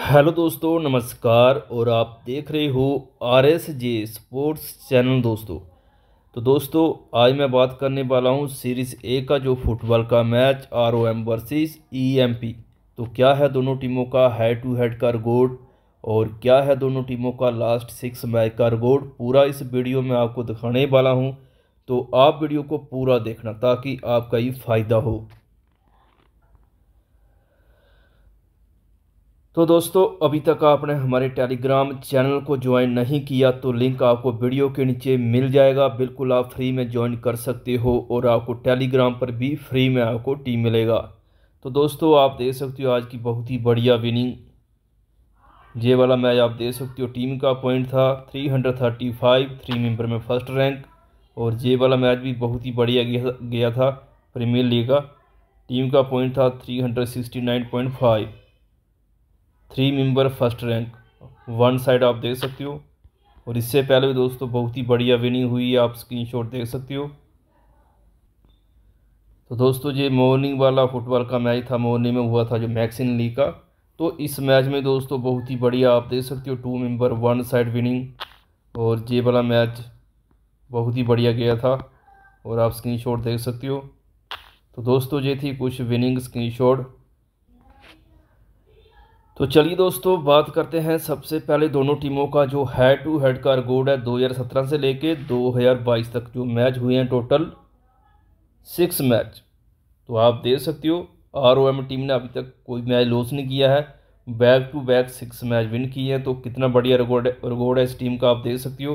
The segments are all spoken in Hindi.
हेलो दोस्तों नमस्कार और आप देख रहे हो R S J sports channel दोस्तों तो दोस्तों आज मैं बात करने वाला हूँ सीरीज़ ए का जो फुटबॉल का match R O M versus E M P तो क्या है दोनों टीमों का हेड टू हेड का रिकॉर्ड और क्या है दोनों टीमों का लास्ट सिक्स मैच का रिकॉर्ड पूरा इस वीडियो में आपको दिखाने वाला हूँ तो आप वीडियो को पूरा देखना ताकि आपका ये फ़ायदा हो तो दोस्तों अभी तक आपने हमारे टेलीग्राम चैनल को ज्वाइन नहीं किया तो लिंक आपको वीडियो के नीचे मिल जाएगा बिल्कुल आप फ्री में ज्वाइन कर सकते हो और आपको टेलीग्राम पर भी फ्री में आपको टीम मिलेगा तो दोस्तों आप देख सकते हो आज की बहुत ही बढ़िया विनिंग ये वाला मैच आप देख सकते हो टीम का पॉइंट था फाइव थ्री मेम्बर में फर्स्ट रैंक और ये वाला मैच भी बहुत ही बढ़िया गया था प्रीमियर लीग का टीम का पॉइंट था five three member first rank one side आप देख सकते हो और इससे पहले भी दोस्तों बहुत ही बढ़िया विनिंग हुई है आप शॉट देख सकते हो तो दोस्तों ये मॉर्निंग वाला फुटबॉल का मैच था मॉर्निंग में हुआ था जो मैक्सिन लीग का तो इस मैच में दोस्तों बहुत ही बढ़िया आप देख सकते हो two member one side winning और ये वाला मैच बहुत ही बढ़िया गया था और आप स्क्रीनशॉट देख सकते हो तो दोस्तों ये थी कुछ विनिंग स्क्रीनशॉट तो चलिए दोस्तों बात करते हैं सबसे पहले दोनों टीमों का जो हेड टू हेड का रिकॉर्ड है 2017 से लेके 2022 तक जो मैच हुए हैं टोटल सिक्स मैच तो आप देख सकते हो आर ओ एम टीम ने अभी तक कोई मैच लॉस नहीं किया है back to back six match win किए हैं तो कितना बढ़िया रिकॉर्ड रिकॉर्ड है इस टीम का आप देख सकते हो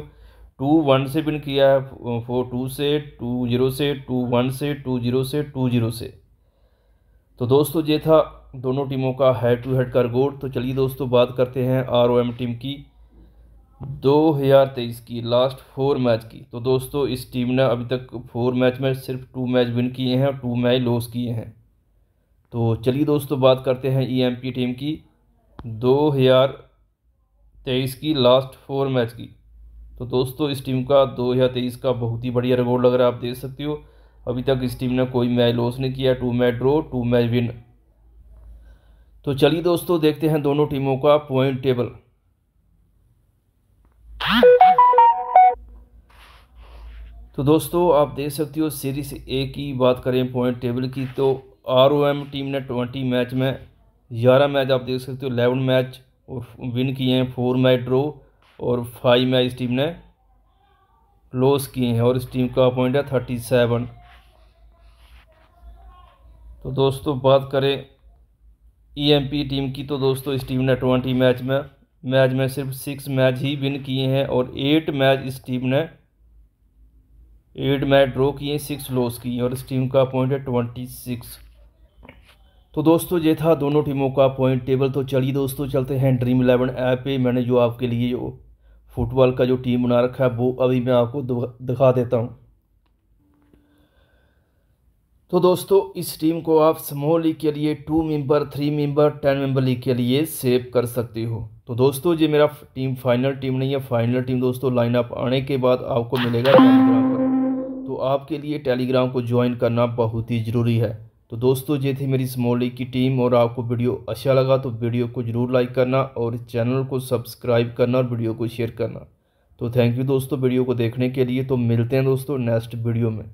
टू वन से विन किया है फोर टू से टू जीरो से टू वन से टू जीरो से टू जीरो से तो दोस्तों ये था दोनों टीमों का हेड टू हेड गोड तो चलिए दोस्तों बात करते हैं आर ओ एम टीम की दो हज़ार तेईस की लास्ट फोर मैच की तो दोस्तों इस टीम ने अभी तक फोर मैच में सिर्फ टू मैच विन किए हैं और टू मैच लॉस किए हैं तो चलिए दोस्तों बात करते हैं ई एम पी टीम की दो हज़ार तेईस की लास्ट फोर मैच की तो दोस्तों इस टीम का दो हज़ार तेईस का बहुत ही बढ़िया रिकॉर्ड लग रहा है आप देख सकते हो अभी तक इस टीम ने कोई मैच लॉस नहीं किया two match draw two match win तो चलिए दोस्तों देखते हैं दोनों टीमों का पॉइंट टेबल तो दोस्तों आप देख सकते हो सीरीज ए की बात करें पॉइंट टेबल की तो आर टीम ने ट्वेंटी मैच में ग्यारह मैच आप देख सकते हो इलेवन मैच और विन किए हैं फोर मैच ड्रो और फाइव मैच टीम ने लॉस किए हैं और इस टीम का पॉइंट है थर्टी सेवन तो दोस्तों बात करें ईएमपी e टीम की तो दोस्तों इस टीम ने ट्वेंटी मैच में मैच में सिर्फ सिक्स मैच ही विन किए हैं और एट मैच इस टीम ने एट मैच ड्रॉ किए सिक्स लॉस किए और इस टीम का पॉइंट है ट्वेंटी सिक्स तो दोस्तों ये था दोनों टीमों का पॉइंट टेबल तो चलिए दोस्तों चलते हैं ड्रीम इलेवन ऐप पे मैंने जो आपके लिए जो फुटबॉल का जो टीम बना रखा है वो अभी मैं आपको दिखा देता हूँ तो दोस्तों इस टीम को आप स्मॉल लीग के लिए two member three member ten member league के लिए सेव कर सकते हो तो दोस्तों ये मेरा टीम फाइनल टीम नहीं है फाइनल टीम दोस्तों लाइनअप आने के बाद आपको मिलेगा टेलीग्राम पर तो आपके लिए टेलीग्राम को ज्वाइन करना बहुत ही ज़रूरी है तो दोस्तों ये थी मेरी स्मॉल लीग की टीम और आपको वीडियो अच्छा लगा तो वीडियो को ज़रूर लाइक करना और चैनल को सब्सक्राइब करना और वीडियो को शेयर करना तो थैंक यू दोस्तों वीडियो को देखने के लिए तो मिलते हैं दोस्तों नेक्स्ट वीडियो में